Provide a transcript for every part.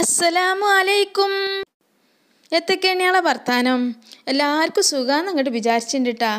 അസ്സലാമു അലൈക്കും വർത്താനം എല്ലാവർക്കും സുഖമാണെന്ന് അങ്ങോട്ട് വിചാരിച്ചിട്ടുണ്ട്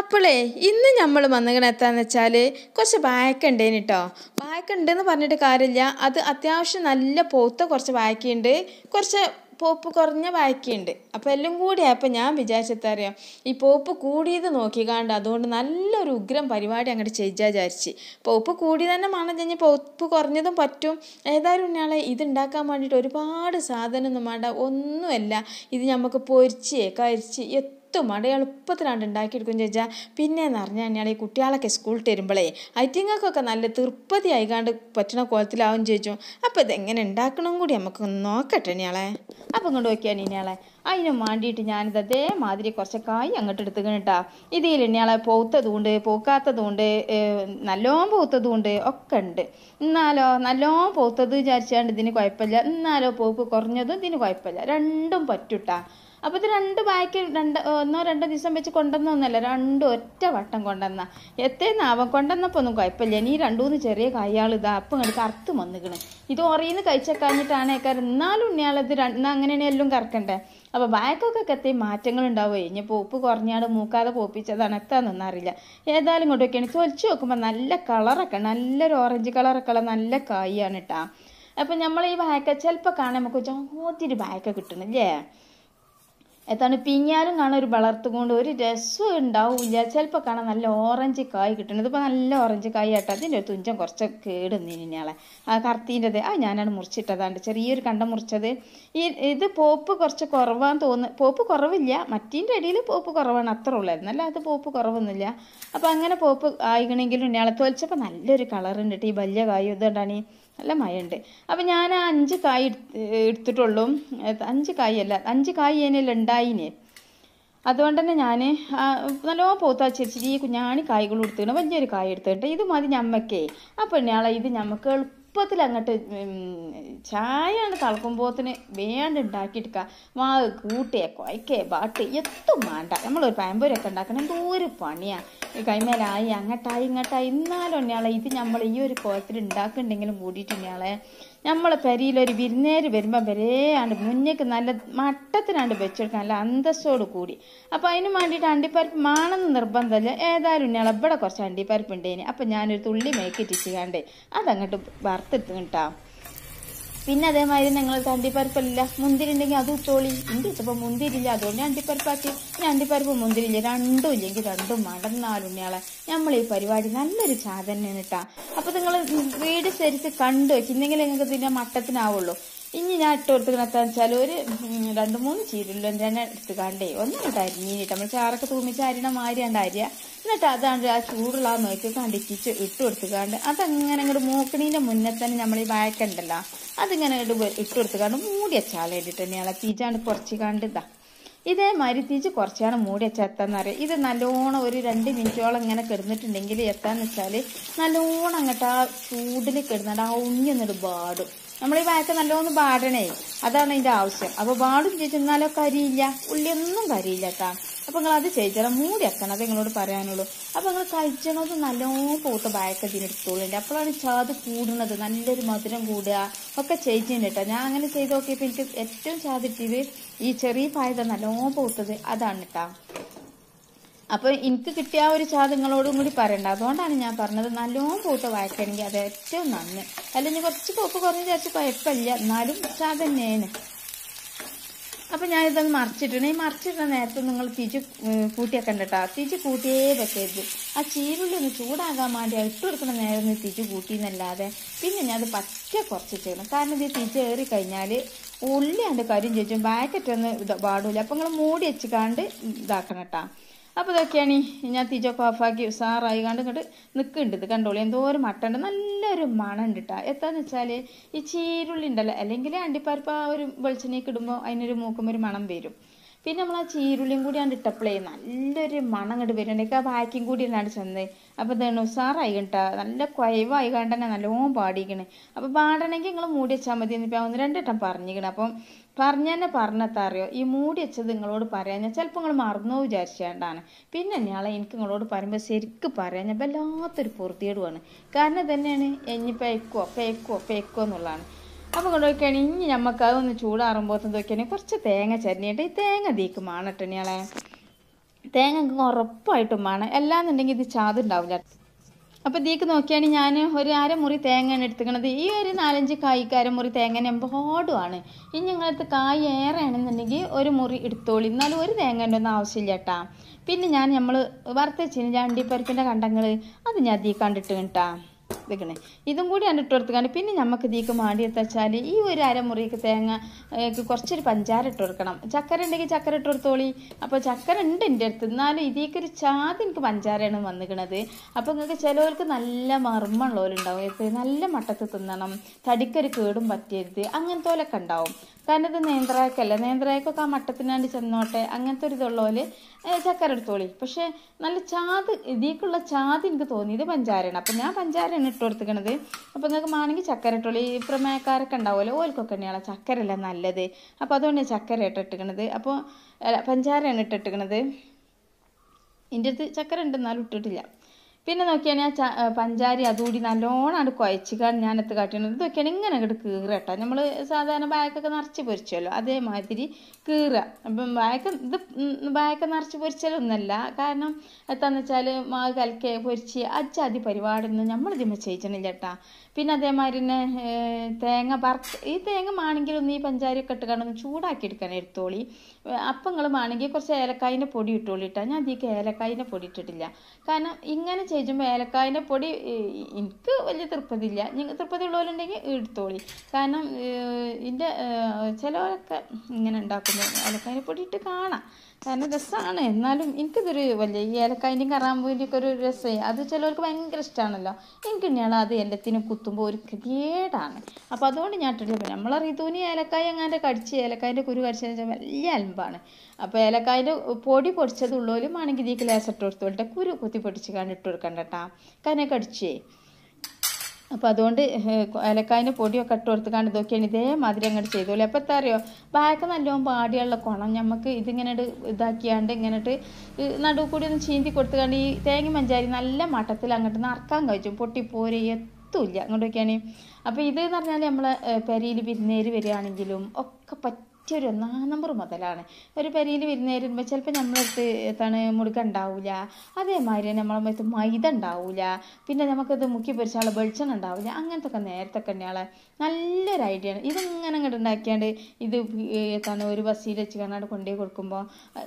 അപ്പോളേ ഇന്ന് നമ്മൾ വന്നിങ്ങനെ എത്താന്ന് വെച്ചാൽ കുറച്ച് വായക്ക ഉണ്ടേന് കേട്ടോ വായക്ക ഉണ്ടെന്ന് പറഞ്ഞിട്ട് കാര്യമില്ല അത് അത്യാവശ്യം നല്ല പോത്ത കുറച്ച് വായക്കുണ്ട് കുറച്ച് പോപ്പ് കുറഞ്ഞ ബാക്കിയുണ്ട് അപ്പോൾ എല്ലാം കൂടി ആയപ്പോൾ ഞാൻ വിചാരിച്ചെത്തറിയാം ഈ പോപ്പ് കൂടിയത് നോക്കിക്കാണ്ട് അതുകൊണ്ട് നല്ലൊരു ഉഗ്രം പരിപാടി അങ്ങോട്ട് ചെയ്യാൻ വിചാരിച്ച് പോപ്പ് കൂടി തന്നെ മണം ചെഞ്ഞ് പോപ്പ് കുറഞ്ഞതും പറ്റും ഏതായാലും ഇന്നയാളെ ഇതുണ്ടാക്കാൻ വേണ്ടിയിട്ട് ഒരുപാട് സാധനമൊന്നും വേണ്ട ഒന്നുമല്ല ഇത് നമുക്ക് പൊരിച്ച് കരിച്ച് എത്തും അടയാൾ എളുപ്പത്തിലാണ്ട് ഉണ്ടാക്കിയെടുക്കും ചോദിച്ചാൽ എന്ന് പറഞ്ഞാൽ തന്നെയാണ് ഈ കുട്ടികളൊക്കെ സ്കൂളിൽ തരുമ്പോഴേ ഐറ്റിങ്ങൾക്കൊക്കെ നല്ല തൃപ്തി ആയിക്കാണ്ട് പറ്റണ കോലത്തിലാവും ചോദിച്ചു അപ്പം ഇതെങ്ങനെ ഉണ്ടാക്കണം കൂടി നമുക്ക് നോക്കട്ടെ ഇനിയാളെ അപ്പം ഇങ്ങോട്ട് നോക്കിയാണ് ഇനിയാളെ അതിനു വേണ്ടിയിട്ട് ഞാനിത് അതേമാതിരി കുറച്ച് കായ് അങ്ങോട്ട് എടുത്തുക്കണം കേട്ടാ ഇതിൽ ഇനിയാളെ പൗത്തതുകൊണ്ട് പൂക്കാത്തതുകൊണ്ട് നല്ലോണം പൗത്തതുകൊണ്ട് ഒക്കെ ഉണ്ട് എന്നാലോ നല്ലോണം പൗത്തത് വിചാരിച്ചാണ്ട് ഇതിന് കുഴപ്പമില്ല എന്നാലോ പോക്ക് കുറഞ്ഞതും ഇതിന് കുഴപ്പമില്ല രണ്ടും പറ്റൂട്ടാ അപ്പോൾ ഇത് രണ്ട് ബാക്ക് രണ്ട് ഒന്നോ രണ്ടോ ദിവസം വെച്ച് കൊണ്ടുവന്നൊന്നുമല്ല രണ്ട് ഒറ്റ വട്ടം കൊണ്ടുവന്ന അവൻ കൊണ്ടുവന്നപ്പോൾ ഒന്നും കുഴപ്പമില്ല ഇനി രണ്ടൂന്ന് ചെറിയ കയ്യാൾ ഇതാ അപ്പം ഇങ്ങോട്ട് കറുത്ത് വന്നിക്കണ് ഇത് ഉറയിന്ന് കഴിഞ്ഞിട്ടാണ് ഏക്കാർ എന്നാലും ഉണ്ണിയാളത് എന്നാൽ അങ്ങനെയാണ് എല്ലാം കറക്കണ്ടേ അപ്പോൾ ബാക്കൊക്കെ കത്തി മാറ്റങ്ങൾ ഉണ്ടാവുമോ ഇനിയിപ്പോൾ ഉപ്പ് കുറഞ്ഞാട് മൂക്കാതെ പോപ്പിച്ചതാണ് എത്താന്നൊന്നും അറിയില്ല ഏതായാലും ഇങ്ങോട്ടൊക്കെയാണ് ചൊലിച്ച് നോക്കുമ്പോൾ നല്ല കളറൊക്കെ നല്ലൊരു ഓറഞ്ച് കളറൊക്കെ ഉള്ള നല്ല കായാണ് കേട്ടോ അപ്പം നമ്മൾ ഈ ബാക്ക ചിലപ്പോൾ കാണാൻ നമുക്ക് ചോത്തിരി ബായ്ക്ക കിട്ടണം അല്ലേ തണുപ്പിങ്ങിയാലും കാണാൻ ഒരു വളർത്തുകൊണ്ട് ഒരു രസവും ഉണ്ടാവില്ല ചിലപ്പോൾ കാണാൻ നല്ല ഓറഞ്ച് കായ് കിട്ടണം ഇതിപ്പോൾ നല്ല ഓറഞ്ച് കായ് ആട്ടെ അതിൻ്റെ ഒരു തുഞ്ചം കുറച്ച് കേടുന്നിനാളെ ആ കറുത്തിൻ്റെത് ആ ഞാനാണ് മുറിച്ചിട്ടതാണ്ട് ചെറിയൊരു കണ്ട മുറിച്ചത് ഈ ഇത് പോപ്പ് കുറച്ച് കുറവാന്ന് തോന്നുന്നു പോപ്പ് കുറവില്ല മറ്റീൻ്റെ അടിയിൽ പോപ്പ് കുറവാണ് അത്ര ഉള്ളായിരുന്നു അല്ല അത് പോപ്പ് കുറവൊന്നുമില്ല അപ്പോൾ അങ്ങനെ പോപ്പ് ആയിക്കണമെങ്കിലും ഇനിയാളെ തോൽച്ചപ്പോൾ നല്ലൊരു കളറുണ്ട് ഈ വലിയ കായ് ഇതുകൊണ്ടാണ് നല്ല മഴയുണ്ട് അപ്പോൾ ഞാൻ ആ അഞ്ച് കായ് എടുത്തിട്ടുള്ളൂ അഞ്ച് കായല്ല അഞ്ച് കായ് അതിനെല്ലാം ഉണ്ടായിനെ അതുകൊണ്ട് തന്നെ ഞാൻ നല്ലോ പോത്താ ഈ കുഞ്ഞാണി കായ്കൾ കൊടുത്തിട്ട് വലിയൊരു കായ എടുത്തിട്ടുണ്ട് ഇത് മതി ഞമ്മക്കേ ആ പെണ്ണാളെ ഇത് ഞമ്മക്ക് എളുപ്പത്തിൽ അങ്ങോട്ട് ചായ തളക്കുമ്പോത്തിന് വേണ്ട ഉണ്ടാക്കിയിട്ടിക്ക വാ കൂട്ടിയെ കുഴക്കേ ബാട്ട് എത്തും വേണ്ട നമ്മളൊരു പഴംപൊരിയൊക്കെ ഉണ്ടാക്കണം എന്തോ ഒരു പണിയാണ് കൈമേലായി അങ്ങട്ടായി ഇങ്ങോട്ടായി എന്നാലും ഇത് നമ്മൾ ഈ ഒരു കോലത്തിൽ ഉണ്ടാക്കുന്നുണ്ടെങ്കിലും കൂടിയിട്ട് നമ്മളെ പെരയിലൊരു വിരുന്നേര് വരുമ്പോൾ വരെയാണ്ട് മുന്നേക്ക് നല്ല മട്ടത്തിനാണ്ട് വെച്ചെടുക്കാൻ നല്ല അന്തസ്സോട് കൂടി അപ്പോൾ അതിന് വേണ്ടിയിട്ട് അണ്ടിപ്പരിപ്പ് മാണെന്ന് നിർബന്ധമില്ല ഏതായാലും ഞങ്ങൾ ഇവിടെ കുറച്ച് അണ്ടിപ്പരിപ്പ് ഉണ്ടേന് അപ്പം ഞാനൊരു തുള്ളി മേക്കിറ്റിച്ച് കണ്ടേ അതങ്ങോട്ട് വറുത്തെടുത്ത് കിട്ടാം പിന്നെ അതേമാതിരി ഞങ്ങൾ അണ്ടിപ്പരിപ്പില്ല മുന്തിരി ഉണ്ടെങ്കിൽ അത് ഇട്ടോളി ഉണ്ട് ഇപ്പം മുന്തിരില്ല അതുകൊണ്ട് അണ്ടിപ്പരിപ്പാക്കി പിന്നെ അണ്ടിപ്പരിപ്പ് മുന്തിരില്ല രണ്ടും ഇല്ലെങ്കിൽ രണ്ടും മടന്നാലുണ്ണിയാളെ നമ്മൾ ഈ പരിപാടി നല്ലൊരു ചാതന്നെയാണ് കിട്ടാം അപ്പൊ നിങ്ങൾ വീട് ശരിച്ച് കണ്ടു വെച്ചിട്ടുണ്ടെങ്കിൽ നിങ്ങൾക്ക് പിന്നെ മട്ടത്തിനാവുള്ളൂ ഇനി ഞാൻ ഇട്ട് കൊടുത്തത് എന്താണെന്ന് വെച്ചാൽ ഒരു രണ്ട് മൂന്ന് ചീരുള്ളും തന്നെ എടുത്ത് കണ്ടേ ഒന്നുകൊണ്ട് അരിഞ്ഞിട്ട് നമ്മൾ ചാറൊക്കെ തൂമിച്ച് അരിണ മാരി കണ്ട് എന്നിട്ട് അതാണ് ആ ചൂടുള്ള നോക്കി കണ്ടിച്ച് ഇട്ട് കൊടുത്തുകാണ്ട് അതങ്ങനെ ഇങ്ങോട്ട് മൂക്കണീൻ്റെ മുന്നേ തന്നെ നമ്മൾ ഈ വഴക്കുണ്ടല്ലോ അതിങ്ങനെ ഇട്ട് ഇട്ട് കൊടുത്തുകാണ്ട് മൂടി വെച്ചാൽ വേണ്ടിയിട്ട് തന്നെയാണ് തീറ്റാണ്ട് കുറച്ച് കണ്ട് ഇതാ ഇതേമാതിരി തിരിച്ച് കുറച്ചാണ് മൂടി എത്താന്ന് പറയാം ഇത് നല്ലോണം ഒരു രണ്ട് മിനിറ്റോളം ഇങ്ങനെ കിടന്നിട്ടുണ്ടെങ്കിൽ എത്താന്ന് വെച്ചാൽ നല്ലോണം അങ്ങോട്ട് ആ ചൂടിൽ കിടന്നിട്ട് ആ എന്നിട്ട് പാടും നമ്മൾ ഈ വാഴക്ക നല്ലോണം വാടണേ അതാണ് അതിന്റെ ആവശ്യം അപ്പോൾ വാടും ചെന്നാലോ കരിയില്ല ഉള്ളിയൊന്നും കരിയില്ല കേട്ടാ അപ്പോൾ നിങ്ങൾ അത് ചെയ്തോളാം മൂടി വെക്കണം അത് നിങ്ങളോട് പറയാനുള്ളൂ അപ്പോൾ നിങ്ങൾ കഴിച്ചണത് നല്ലോണം പൂത്ത വാഴക്ക ഇതിനെടുത്തോളുണ്ട് അപ്പോഴാണ് ചാത് കൂടുന്നത് നല്ലൊരു മധുരം കൂടുക ഒക്കെ ചെയ്തിട്ടുണ്ട് കേട്ടോ ഞാൻ അങ്ങനെ ചെയ്ത് നോക്കിയപ്പോ എനിക്ക് ഏറ്റവും ചാതിട്ടിയത് ഈ ചെറിയ പായത നല്ലോണം പോത്തത് അതാണ് കേട്ടോ അപ്പോൾ എനിക്ക് കിട്ടിയ ആ ഒരു ചാതങ്ങളോടും കൂടി പറയണ്ട അതുകൊണ്ടാണ് ഞാൻ പറഞ്ഞത് നല്ലോണം പൂട്ട് വായിക്കണമെങ്കിൽ അത് ഏറ്റവും നന്ദി അല്ലെങ്കിൽ കുറച്ച് പൂപ്പ് കുറഞ്ഞ് ചേർച്ച് കുഴപ്പമില്ല എന്നാലും ചാത തന്നെയാണ് അപ്പം ഞാനിതൊന്ന് മറിച്ചിട്ടുണ്ട് ഈ മറിച്ചിട്ട നേരത്തെ നിങ്ങൾ തിരിച്ചു കൂട്ടിയൊക്കെ ഉണ്ട് കേട്ടോ തിരിച്ച് കൂട്ടിയേ പറ്റരുത് ആ ചീരുള്ളി ഒന്ന് ചൂടാകാൻ വേണ്ടി ഇട്ട് കൊടുക്കുന്ന നേരം ഒന്ന് തിരിച്ച് കൂട്ടിയെന്നല്ലാതെ പിന്നെ ഞാൻ അത് പറ്റ കുറച്ച് ചെയ്യണം കാരണം ഇത് തിരിച്ച് ഏറി കഴിഞ്ഞാൽ ഉള്ളിയാണ്ട് കരിയും ചോദിച്ചും ബാക്കറ്റൊന്ന് ഇത് പാടില്ല അപ്പം നിങ്ങൾ മൂടി വെച്ച് കണ്ട് ഇതാക്കണം കേട്ടോ അപ്പോൾ ഇതൊക്കെയാണ് ഞാൻ തീജൊക്കെ ഓഫാക്കി ഉസാറായി കണ്ട് ഇങ്ങോട്ട് നിൽക്കുന്നുണ്ട് ഇത് കണ്ടോളൂ എന്തോ ഒരു മട്ടുണ്ട് നല്ലൊരു മണം കിട്ടുക എത്താന്ന് വെച്ചാൽ ഈ ചീരുള്ളി ഉണ്ടല്ലോ അല്ലെങ്കിൽ അണ്ടിപ്പരിപ്പ് ആ ഒരു വെളിച്ചെണ്ണയൊക്കെ ഇടുമ്പോൾ അതിനൊരു മൂക്കുമ്പോൾ ഒരു മണം വരും പിന്നെ നമ്മൾ ആ ചീരുള്ളിയും കൂടി അങ്ങോട്ട് ഇട്ടപ്പോഴേ നല്ലൊരു മണം അങ്ങോട്ട് വരുന്നുണ്ടെങ്കിൽ ആ ബാക്കും കൂടി എന്നാണ് ചെന്ന് അപ്പോൾ ഇതാണ് ഉസാറായി കണ്ടാ നല്ല കുയവായി കണ്ടന്നെ നല്ലോണം പാടിക്കണേ അപ്പോൾ പാടണമെങ്കിൽ നിങ്ങൾ മൂടി വെച്ചാൽ മതി എന്നിപ്പോൾ ഒന്ന് രണ്ട് വട്ടം പറഞ്ഞിരിക്കണം അപ്പം പറഞ്ഞെന്നെ അറിയോ ഈ മൂടി വെച്ചത് നിങ്ങളോട് പറയാൻ ഞാൻ ചിലപ്പോൾ നിങ്ങൾ മറന്നോ വിചാരിച്ചേണ്ടാണ് പിന്നെ ഞാളെ എനിക്ക് നിങ്ങളോട് പറയുമ്പോൾ ശരിക്കും പറയാൻ ഞാൻ വല്ലാത്തൊരു പൊറുതിയിടുവാണ് കാരണം തന്നെയാണ് എഞ്ഞി പേക്കോ പേക്കോ പേക്കോ എന്നുള്ളതാണ് അപ്പോൾ കൊണ്ടുപോയിക്കാണ് ഇനി നമുക്ക് അതൊന്ന് ചൂടാറുമ്പോൾ നോക്കിയാൽ കുറച്ച് തേങ്ങ ചരിഞ്ഞിട്ട് ഈ തേങ്ങ തീക്ക് മാണട്ടെ ഞാളെ തേങ്ങ ഉറപ്പായിട്ടും വേണം അല്ലാന്നുണ്ടെങ്കിൽ ഇത് ചാതുണ്ടാവില്ല അപ്പോൾ ഇതിക്ക് നോക്കിയാണ് ഞാൻ ഒരു അരമുറി തേങ്ങയാണ് എടുത്തുക്കണത് ഈ ഒരു നാലഞ്ച് കായ്ക്ക് അരമുറി തേങ്ങ എമ്പാടുമാണ് ഇനി ഞങ്ങളടുത്ത് കായ് ആണെന്നുണ്ടെങ്കിൽ ഒരു മുറി എടുത്തോളി എന്നാലും ഒരു തേങ്ങേൻ്റെ ഒന്നും ആവശ്യമില്ല കേട്ടാ പിന്നെ ഞാൻ നമ്മൾ വറുത്തച്ചിന് ചണ്ടിപ്പരിപ്പിൻ്റെ കണ്ടങ്ങൾ അത് ഞാൻ തീ കണ്ടിട്ട് കേട്ടാ വെക്കണേ ഇതും കൂടി ഞാൻ ഇട്ട് കൊടുത്തുകൊണ്ട് പിന്നെ നമുക്ക് ഇതിക്ക് മാടിയെന്ന് വെച്ചാൽ ഈ ഒരു അരമുറിക്ക് തേങ്ങ കുറച്ചൊരു പഞ്ചാര ഇട്ട് കൊടുക്കണം ചക്കര ഉണ്ടെങ്കിൽ ചക്കര ഇട്ട് കൊടുത്തോളി അപ്പോൾ ചക്കര ഉണ്ട് എൻ്റെ അടുത്ത് എന്നാലും ഇതിക്ക് ചാതി എനിക്ക് പഞ്ചാരയാണ് വന്നിക്കണത് അപ്പോൾ നിങ്ങൾക്ക് ചിലവർക്ക് നല്ല മർമ്മമുള്ളവരുണ്ടാവും നല്ല മട്ടത്ത് തിന്നണം തടിക്കൊരു കേടും പറ്റരുത് അങ്ങനത്തെ പോലൊക്കെ ഉണ്ടാവും കാരണം ഇത് നേന്ത്രാക്കല്ല നേന്ത്രാക്കൊക്കെ ആ മട്ടത്തിനാണ്ട് ചെന്നോട്ടെ അങ്ങനത്തെ ഒരു ഇതുള്ളപോലെ ചക്കര എടുത്തോളി പക്ഷേ നല്ല ചാത് ഇതിക്കുള്ള ചാത് എനിക്ക് തോന്നി ഇത് പഞ്ചാരയാണ് അപ്പം ഞാൻ പഞ്ചാരയാണ് ഇട്ട് കൊടുത്തിക്കണത് അപ്പോൾ നിങ്ങൾക്ക് മാണെങ്കിൽ ചക്കര ഇട്ടോളി ഈ പ്രമേയക്കാരൊക്കെ ഉണ്ടാവുമല്ലോ ഓൽക്കൊക്കെ തന്നെയാണ് ചക്കരല്ല നല്ലത് അപ്പോൾ അതുകൊണ്ട് ചക്കര ഇട്ടിട്ടിക്കണത് അപ്പോൾ പഞ്ചാരയാണ് ഇട്ടിട്ടിക്കണത് എൻ്റെ അടുത്ത് ചക്കര ഉണ്ട് ഇട്ടിട്ടില്ല പിന്നെ നോക്കിയാണ് ഞാൻ പഞ്ചാരി അതുകൂടി നല്ലോണം അങ്ങോട്ട് കുഴച്ചിക്കാണ് ഞാനത്ത് കാട്ടിയത് ഇതൊക്കെയാണ് ഇങ്ങനെ അങ്ങോട്ട് കീറുക കേട്ടോ നമ്മൾ സാധാരണ ബായൊക്കെ നിറച്ച് പൊരിച്ചല്ലോ അതേമാതിരി കീറുക അപ്പം ബായൊക്കെ ഇത് ബായൊക്കെ നിറച്ച് പൊരിച്ചാലൊന്നല്ല കാരണം എത്താന്ന് വെച്ചാൽ മാവ് കലക്കി പൊരിച്ച് അച്ചാതി പരിപാടിയൊന്നും നമ്മൾ ഇതിമ്മ ചെയ്യിച്ചണില്ല കേട്ടോ പിന്നെ അതേമാതിരി തന്നെ തേങ്ങ വറുത്ത് ഈ തേങ്ങ മാണെങ്കിൽ ഒന്ന് ഈ ഒക്കെ ഇട്ട് കണ്ടൊന്ന് ചൂടാക്കി എടുക്കാൻ എടുത്തോളി അപ്പങ്ങൾ മാണെങ്കിൽ കുറച്ച് ഏലക്കായിൻ്റെ പൊടി ഇട്ടോളി ഇട്ടാൽ ഞാൻ അധികം ഏലക്കായിൻ്റെ പൊടി ഇട്ടിട്ടില്ല കാരണം ഇങ്ങനെ ചെയ്യുമ്പോൾ ഏലക്കായിൻ്റെ പൊടി എനിക്ക് വലിയ തൃപ്തിയില്ല നിങ്ങൾ തൃപ്തി ഉള്ളവരുണ്ടെങ്കിൽ എടുത്തോളി കാരണം ഇതിൻ്റെ ചിലവരൊക്കെ ഇങ്ങനെ ഉണ്ടാക്കുന്നു ഏലക്കായിൻ്റെ പൊടി ഇട്ട് കാണാം കാരണം രസമാണ് എന്നാലും എനിക്കിതൊരു വലിയ ഈ ഏലക്കായിൻ്റെയും കറാമ്പൂവിൻ്റെയൊക്കെ ഒരു രസമായി അത് ചിലവർക്ക് ഭയങ്കര ഇഷ്ടമാണല്ലോ തന്നെയാണ് അത് എല്ലാത്തിനും കുത്തു കുത്തുമ്പോൾ ഒരു കേടാണ് അപ്പോൾ അതുകൊണ്ട് ഞാൻ ഇട്ടിട്ടില്ല നമ്മളെ റിതുവിന് ഏലക്കായ എങ്ങാണ്ട് കടിച്ച് ഏലക്കായൻ്റെ കുരു കടിച്ചതെന്ന് വെച്ചാൽ വലിയ അൻപാണ് അപ്പോൾ ഏലക്കായൻ്റെ പൊടി പൊടിച്ചതുള്ളവരും ആണെങ്കിൽ ഇതിലേക്ക് ഇട്ട് കൊടുത്തു വിട്ടെ കുരു കുത്തി പൊടിച്ച് കണ്ടിട്ട് കൊടുക്കണ്ട കേട്ടാ കനെ കടിച്ചേ അപ്പോൾ അതുകൊണ്ട് ഏലക്കായൻ്റെ പൊടിയൊക്കെ ഇട്ട് കൊടുത്ത് കൊടുത്തുകൊണ്ട് ഇതൊക്കെയാണ് ഇതേമാതിരി അങ്ങോട്ട് ചെയ്തോളൂ അപ്പോൾ എന്താ അറിയോ ബാക്ക് നല്ലോണം പാടിയുള്ള കുണം നമുക്ക് ഇതിങ്ങനെ ഇതാക്കിയാണ്ട് ഇങ്ങനെട്ട് നടുവ് കൂടി ഒന്ന് ചീന്തി കൊടുത്ത് കണ്ട് ഈ തേങ്ങ മഞ്ചാരി നല്ല മട്ടത്തിൽ അങ്ങോട്ട് നറക്കാൻ കഴിച്ചു പൊട്ടിപ്പോരെ എത്തുമില്ല അങ്ങോട്ടൊക്കെയാണ് അപ്പോൾ ഇത് എന്ന് പറഞ്ഞാൽ നമ്മളെ പെരയിൽ വിരുന്നുകാർ വരികയാണെങ്കിലും ഒക്കെ മറ്റൊരു ഒന്നാം നമ്പർ മുതലാണ് ഒരു പരിയിൽ വിരുന്നേരുമ്പോൾ ചിലപ്പോൾ നമ്മളടുത്ത് എത്താണ് മുടുക്ക ഉണ്ടാവില്ല അതേമാതിരി നമ്മളെ മുഖത്ത് മൈദ ഉണ്ടാവില്ല പിന്നെ നമുക്കത് മുക്കി പൊരിച്ചാളെ വെളിച്ചെണ്ണ ഉണ്ടാവില്ല അങ്ങനത്തെ ഒക്കെ നേരത്തെ തന്നെയാളെ നല്ലൊരു ഐഡിയ ആണ് ഇതെങ്ങനെ അങ്ങോട്ട് ഉണ്ടാക്കിയാണ്ട് ഇത് എത്താണ് ഒരു ബസ്സിൽ വെച്ച് കാണാണ്ട് കൊണ്ടുപോയി കൊടുക്കുമ്പോൾ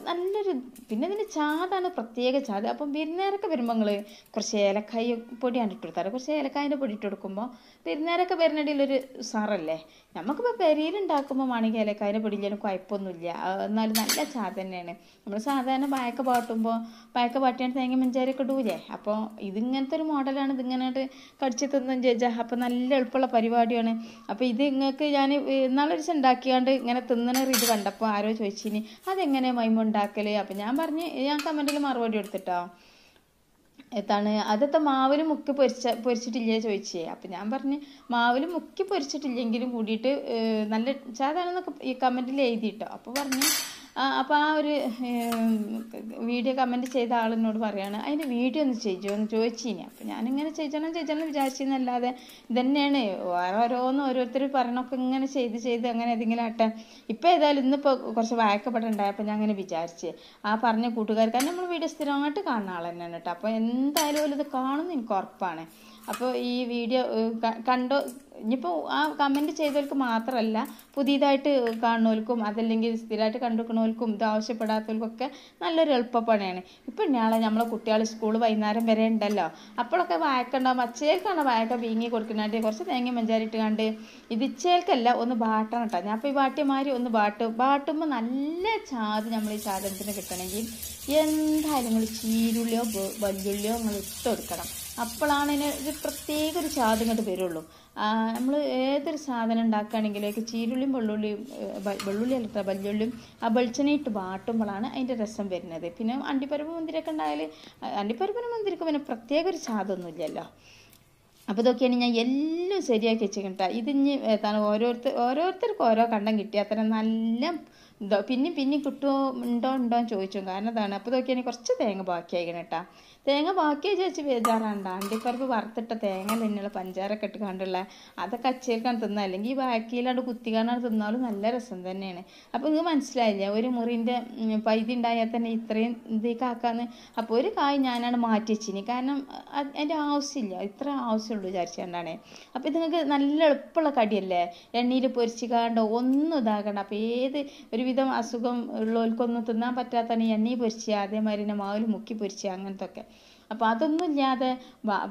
നല്ലൊരു പിന്നെ ഇതിൻ്റെ ചാതാണ് പ്രത്യേക ചാത് അപ്പം വിരുന്നേരൊക്കെ വരുമ്പോൾ നിങ്ങൾ കുറച്ച് ഏലക്കായ പൊടിയാണ് ഇട്ട് കൊടുത്താറ് കുറച്ച് ഏലക്കായൻ്റെ പൊടി ഇട്ട് കൊടുക്കുമ്പോൾ വിരുന്നേരൊക്കെ വരുന്നിടയിൽ ഒരു സാറല്ലേ നമുക്കിപ്പോൾ പെരിയിൽ ഉണ്ടാക്കുമ്പോൾ ഏലക്കായൻ്റെ പൊടി പിടിഞ്ഞാലും കുഴപ്പമൊന്നുമില്ല എന്നാലും നല്ല ചാ തന്നെയാണ് നമ്മൾ സാധാരണ പായക്ക പാട്ടുമ്പോൾ പായക്ക പാട്ടിയാണ് തേങ്ങ മഞ്ചാരിയൊക്കെ ഇടൂലേ അപ്പോൾ ഇതിങ്ങനത്തെ ഒരു മോഡലാണ് ഇതിങ്ങനെയായിട്ട് കടിച്ചു തിന്നും ചോദിച്ചാൽ അപ്പോൾ നല്ല എളുപ്പമുള്ള പരിപാടിയാണ് അപ്പോൾ ഇത് നിങ്ങൾക്ക് ഞാൻ ഇന്നാളൊരു ദിവസം ഉണ്ടാക്കിയാണ്ട് ഇങ്ങനെ തിന്നണ ഇത് കണ്ടപ്പോൾ ആരോ ചോദിച്ചിനി അതെങ്ങനെ മൈമുണ്ടാക്കൽ ഉണ്ടാക്കൽ അപ്പോൾ ഞാൻ പറഞ്ഞ് ഞാൻ കമൻറ്റിൽ മറുപടി കൊടുത്തിട്ടോ എന്താണ് അതെന്താ മാവിൽ മുക്കി പൊരിച്ച പൊരിച്ചിട്ടില്ലേ ചോദിച്ചേ അപ്പോൾ ഞാൻ പറഞ്ഞു മാവിൽ മുക്കി പൊരിച്ചിട്ടില്ലെങ്കിലും കൂടിയിട്ട് നല്ല സാധാരണ ഈ കമൻറ്റിൽ എഴുതി കേട്ടോ അപ്പോൾ പറഞ്ഞു അപ്പം ആ ഒരു വീഡിയോ കമൻറ്റ് ചെയ്ത ആളിനോട് പറയുകയാണ് അതിൻ്റെ വീഡിയോ ഒന്ന് ചെയ്യോ എന്ന് ചോദിച്ചിനി അപ്പം ഞാനിങ്ങനെ ചെയ്യണം ചെയ്യണം വിചാരിച്ചെന്നല്ലാതെ ഇതന്നെയാണ് ഓരോന്ന് ഓരോരുത്തർ പറയണൊക്കെ ഇങ്ങനെ ചെയ്ത് ചെയ്ത് അങ്ങനെ ഏതെങ്കിലും ആട്ടെ ഇപ്പോൾ ഏതായാലും ഇന്നിപ്പോൾ കുറച്ച് വായക്കപ്പെട്ടുണ്ടായി അപ്പോൾ ഞാൻ അങ്ങനെ വിചാരിച്ച് ആ പറഞ്ഞ കൂട്ടുകാർക്ക് നമ്മൾ വീഡിയോ സ്ഥിരമായിട്ട് കാണുന്ന ആൾ തന്നെയാണ് കേട്ടോ അപ്പോൾ എന്തായാലും ഇത് കാണുമെന്ന് എനിക്ക് ഉറപ്പാണ് അപ്പോൾ ഈ വീഡിയോ കണ്ടോ ഇനിയിപ്പോൾ ആ കമൻറ്റ് ചെയ്തവർക്ക് മാത്രമല്ല പുതിയതായിട്ട് കാണുന്നവർക്കും അതല്ലെങ്കിൽ സ്ഥിരമായിട്ട് കണ്ടുക്കണവർക്കും ഇത് ആവശ്യപ്പെടാത്തവർക്കൊക്കെ നല്ലൊരു എളുപ്പപ്പണിയാണ് ഇപ്പം ഇന്നാളെ നമ്മളെ കുട്ടികൾ സ്കൂൾ വൈകുന്നേരം വരെ ഉണ്ടല്ലോ അപ്പോഴൊക്കെ വായക്കുണ്ടാവും അച്ചേൽക്കാണ് വായക്ക വീങ്ങി കൊടുക്കുന്നതായിട്ട് കുറച്ച് തേങ്ങ മഞ്ചാരിട്ട് കണ്ട് ഇത് ഇച്ചേൽക്കല്ല ഒന്ന് ബാട്ടണം കേട്ടോ ഞാൻ ഇപ്പോൾ ഈ ബാട്ടിയമാതിരി ഒന്ന് ബാട്ടും ബാട്ടുമ്പോൾ നല്ല ചാത് നമ്മൾ ഈ സാധനത്തിന് കിട്ടണമെങ്കിൽ എന്തായാലും നിങ്ങൾ ചീരുള്ളിയോ വല്യുള്ളിയോ നിങ്ങൾ ഇട്ട് കൊടുക്കണം അപ്പോഴാണ് അതിന് ഒരു പ്രത്യേക ഒരു സ്വാദ് ഇങ്ങോട്ട് വരുള്ളൂ നമ്മൾ ഏതൊരു സാധനം ഉണ്ടാക്കുകയാണെങ്കിലേക്ക് ചീരുള്ളിയും വെള്ളുള്ളിയും വെള്ളുള്ളി അല്ല വല്യുള്ളിയും ആ വെളിച്ചെണ്ണയിട്ട് വാട്ടുമ്പോഴാണ് അതിൻ്റെ രസം വരുന്നത് പിന്നെ അണ്ടിപ്പരപ്പ് മുന്തിരിയൊക്കെ ഉണ്ടായാൽ അണ്ടിപ്പരപ്പിന് മുന്തിരിക്ക് പിന്നെ പ്രത്യേക ഒരു സ്വാദൊന്നുമില്ലല്ലോ അപ്പോൾ ഇതൊക്കെയാണ് ഞാൻ എല്ലാം ശരിയാക്കി വെച്ചിട്ടാ ഇതിഞ്ഞ് എന്താണ് ഓരോരുത്തർ ഓരോരുത്തർക്കും ഓരോ കണ്ടം കിട്ടി അത്ര നല്ല പിന്നെയും പിന്നെയും കിട്ടുമോ ഉണ്ടോ ഉണ്ടോ എന്ന് ചോദിച്ചു കാരണം അതാണ് അപ്പോൾ ഇതൊക്കെയാണ് കുറച്ച് തേങ്ങ ബാക്കിയായിക്കണം കേട്ടോ തേങ്ങ ബാക്കി ചേച്ചി വേജാറാണ്ട അണ്ടിപ്പറപ്പ് വറുത്തിട്ട തേങ്ങ തന്നെയുള്ള പഞ്ചാരൊക്കെ ഇട്ട് കണ്ടുള്ള അതൊക്കെ അച്ചേക്കാണ് തിന്നുക അല്ലെങ്കിൽ ഈ കുത്തി കുത്തിക്കാണാണ് തിന്നാലും നല്ല രസം തന്നെയാണ് അപ്പോൾ നിങ്ങൾ മനസ്സിലായില്ലേ ഒരു മുറിൻ്റെ പൈതി ഉണ്ടായാൽ തന്നെ ഇത്രയും ഇത് അപ്പോൾ ഒരു കായ് ഞാനാണ് മാറ്റി വെച്ചിനി കാരണം അതിൻ്റെ ആവശ്യമില്ല ഇത്ര ആവശ്യമുള്ളൂ വിചാരിച്ചാണ്ടാണേ അപ്പോൾ ഇത് നിങ്ങൾക്ക് നല്ല എളുപ്പമുള്ള കടിയല്ലേ എണ്ണയിൽ പൊരിച്ചിക്കാണ്ടോ ഒന്നും ഇതാക്കണ്ട അപ്പോൾ ഏത് ഒരുവിധം അസുഖം ഉള്ളവർക്കൊന്നും തിന്നാൻ പറ്റാത്തതാണ് എണ്ണയിൽ പൊരിച്ച് അതേമാതിരി തന്നെ മാവിൽ മുക്കി പൊരിച്ച് അങ്ങനത്തെ ഒക്കെ അപ്പോൾ അതൊന്നും ഇല്ലാതെ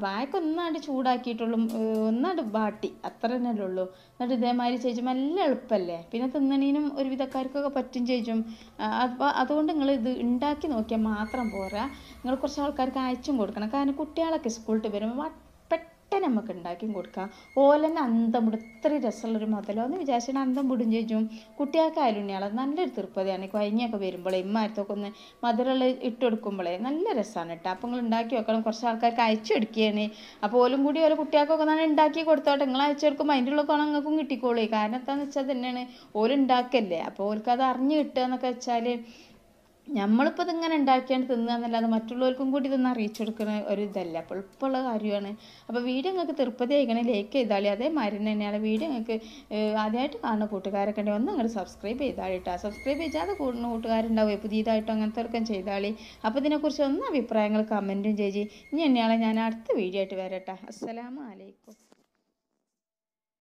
വായക്കൊന്നാണ്ട് ചൂടാക്കിയിട്ടുള്ളൂ ഒന്നാണ്ട് വാട്ടി അത്ര തന്നെ ഉള്ളൂ എന്നിട്ട് ഇതേമാതിരി ചേച്ചും നല്ല എളുപ്പമല്ലേ പിന്നെ തിന്നണീനും ഒരുവിധക്കാർക്കൊക്കെ പറ്റും ചേച്ചും അപ്പോൾ അതുകൊണ്ട് നിങ്ങൾ ഇത് ഉണ്ടാക്കി നോക്കിയാൽ മാത്രം പോരാ നിങ്ങൾ കുറച്ച് ആൾക്കാർക്ക് അയച്ചും കൊടുക്കണം കാരണം കുട്ടികളൊക്കെ സ്കൂളിൽ വരുമ്പോൾ മുട്ട നമുക്ക് ഉണ്ടാക്കിയും കൊടുക്കാം ഓലന്നെ അന്തം വിടും ഇത്ര രസമുള്ളൊരു മുതലോ എന്ന് വിചാരിച്ചാൽ അന്തം വിടും ചേച്ചും കുട്ടികൾക്കായാലും ഉണ്ണിയാളത് നല്ലൊരു തൃപ്തിയാണ് കഴിഞ്ഞൊക്കെ വരുമ്പോഴേ ഇമ്മാരത്തൊക്കെ ഒന്ന് മധുരമുള്ള ഇട്ട് കൊടുക്കുമ്പോഴേ നല്ല രസമാണ് കേട്ടോ അപ്പോൾ നിങ്ങൾ ഉണ്ടാക്കി വെക്കണം കുറച്ച് ആൾക്കാർക്ക് അയച്ചു കൊടുക്കുകയാണ് അപ്പോൾ ഓലും കൂടി ഓരോ കുട്ടികൾക്കൊക്കെ നല്ല ഉണ്ടാക്കി കൊടുത്തോട്ടെ നിങ്ങൾ അയച്ചു കൊടുക്കുമ്പോൾ അതിൻ്റെ ഉള്ളിൽ കോണം നിങ്ങൾക്കും കിട്ടിക്കോളൂ കാരണം എന്താണെന്ന് വെച്ചാൽ തന്നെയാണ് ഓലുണ്ടാക്കല്ലേ അപ്പോൾ ഓൽക്കത് അറിഞ്ഞു കിട്ടുക എന്നൊക്കെ വെച്ചാൽ നമ്മളിപ്പോൾ ഇതിങ്ങനെ ഉണ്ടാക്കിയാണ് തിന്നുക എന്നല്ലാതെ മറ്റുള്ളവർക്കും കൂടി ഇതൊന്ന് അറിയിച്ചു കൊടുക്കുന്ന ഒരു ഇതല്ല അപ്പോൾ എളുപ്പമുള്ള കാര്യമാണ് അപ്പോൾ വീഡിയോ നിങ്ങൾക്ക് തൃപ്തി ആയിക്കണേ ലൈക്ക് അതേ മരുന്ന് തന്നെയാണ് വീഡിയോ നിങ്ങൾക്ക് ആദ്യമായിട്ട് കാണുന്ന കൂട്ടുകാരൊക്കെ ഉണ്ടെങ്കിൽ ഒന്ന് നിങ്ങൾ സബ്സ്ക്രൈബ് ചെയ്താളിട്ടാ സബ്സ്ക്രൈബ് ചെയ്യാതെ കൂടുന്ന കൂട്ടുകാരുണ്ടാവും പുതിയതായിട്ടോ അങ്ങനത്തെ ചെയ്താളി അപ്പോൾ ഇതിനെക്കുറിച്ച് ഒന്ന് അഭിപ്രായങ്ങൾ കമൻറ്റും ചെയ്ത് ഇനി തന്നെയാണ് ഞാൻ അടുത്ത വീഡിയോ ആയിട്ട് വരട്ടെ അസ്സലാമലൈക്കും